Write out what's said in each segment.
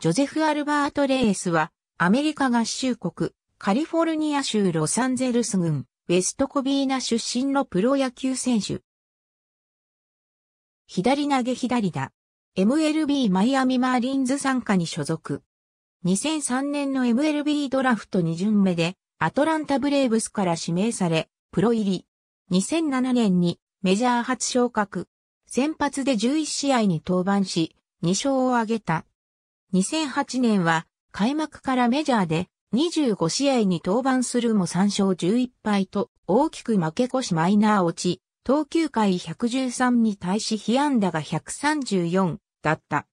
ジョゼフ・アルバート・レイエスは、アメリカ合衆国、カリフォルニア州ロサンゼルス郡、ウェストコビーナ出身のプロ野球選手。左投げ左打。MLB マイアミマーリンズ参加に所属。2003年の MLB ドラフト2巡目で、アトランタブレーブスから指名され、プロ入り。2007年にメジャー初昇格。先発で11試合に登板し、2勝を挙げた。2008年は開幕からメジャーで25試合に登板するも3勝11敗と大きく負け越しマイナー落ち、投球回113に対し被安打が134だった。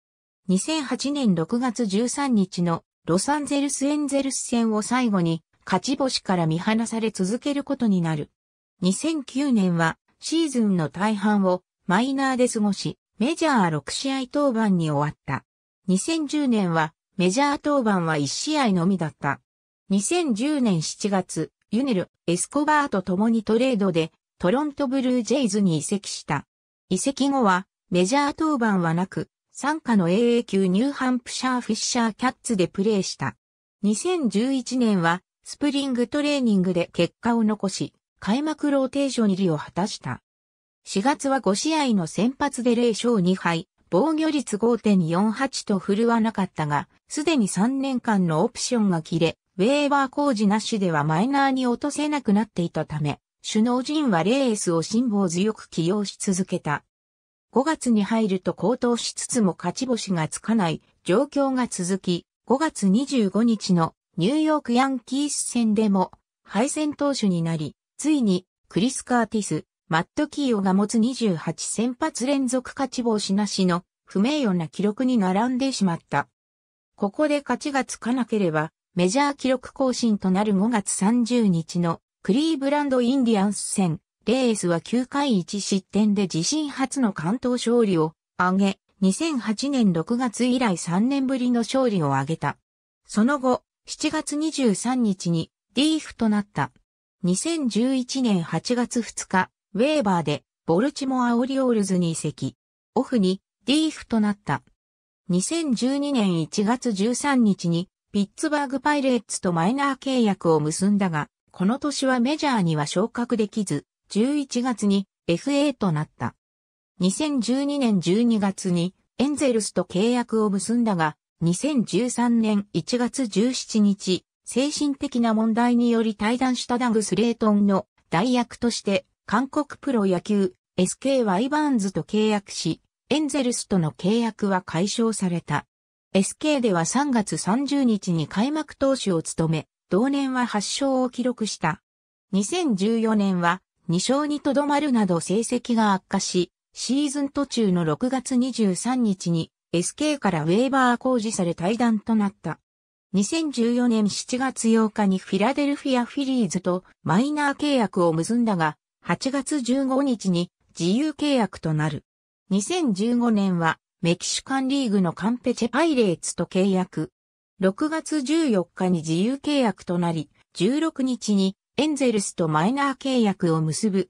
2008年6月13日のロサンゼルスエンゼルス戦を最後に勝ち星から見放され続けることになる。2009年はシーズンの大半をマイナーで過ごし、メジャー6試合登板に終わった。2010年はメジャー登板は1試合のみだった。2010年7月、ユネル、エスコバーと共にトレードでトロントブルージェイズに移籍した。移籍後はメジャー登板はなく、参加の AA 級ニューハンプシャーフィッシャーキャッツでプレーした。2011年はスプリングトレーニングで結果を残し、開幕ローテーション入りを果たした。4月は5試合の先発で0勝2敗、防御率5.48と振るわなかったが、すでに3年間のオプションが切れ、ウェーバー工事なしではマイナーに落とせなくなっていたため、首脳陣はレースを辛抱強く起用し続けた。5月に入ると高騰しつつも勝ち星がつかない状況が続き、5月25日のニューヨークヤンキース戦でも敗戦投手になり、ついにクリス・カーティス、マット・キーオが持つ28先発連続勝ち星なしの不名誉な記録に並んでしまった。ここで勝ちがつかなければ、メジャー記録更新となる5月30日のクリーブランド・インディアンス戦、レースは9回1失点で自身初の関東勝利を挙げ、2008年6月以来3年ぶりの勝利を挙げた。その後、7月23日にリーフとなった。2011年8月2日、ウェーバーでボルチモアオリオールズに移籍、オフにディーフとなった。2012年1月13日にピッツバーグパイレーツとマイナー契約を結んだが、この年はメジャーには昇格できず、11月に FA となった。2012年12月にエンゼルスと契約を結んだが、2013年1月17日、精神的な問題により退団したダグ・スレートンの代役として韓国プロ野球 SK y イバーンズと契約し、エンゼルスとの契約は解消された。SK では3月30日に開幕投手を務め、同年は8勝を記録した。2014年は2勝にとどまるなど成績が悪化し、シーズン途中の6月23日に SK からウェーバー工事され退団となった。2014年7月8日にフィラデルフィアフィリーズとマイナー契約を結んだが、8月15日に自由契約となる。2015年はメキシカンリーグのカンペチェパイレーツと契約。6月14日に自由契約となり、16日にエンゼルスとマイナー契約を結ぶ。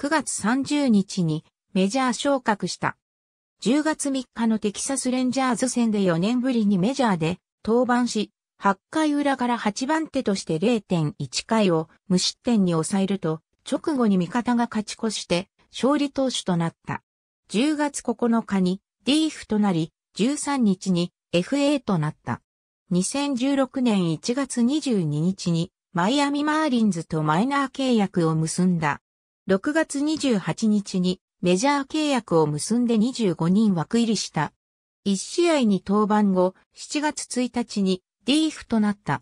9月30日にメジャー昇格した。10月3日のテキサスレンジャーズ戦で4年ぶりにメジャーで登板し、8回裏から8番手として0.1回を無失点に抑えると、直後に味方が勝ち越して勝利投手となった。10月9日に DF となり、13日に FA となった。2016年1月22日にマイアミマーリンズとマイナー契約を結んだ。6月28日にメジャー契約を結んで25人枠入りした。1試合に登板後、7月1日に DF となった。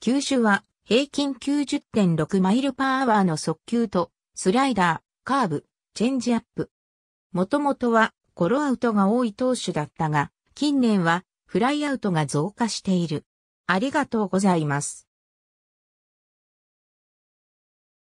球種は平均90.6マイルパーアワーの速球と、スライダー、カーブ、チェンジアップ。もともとは、ゴロアウトが多い投手だったが、近年は、フライアウトが増加している。ありがとうございます。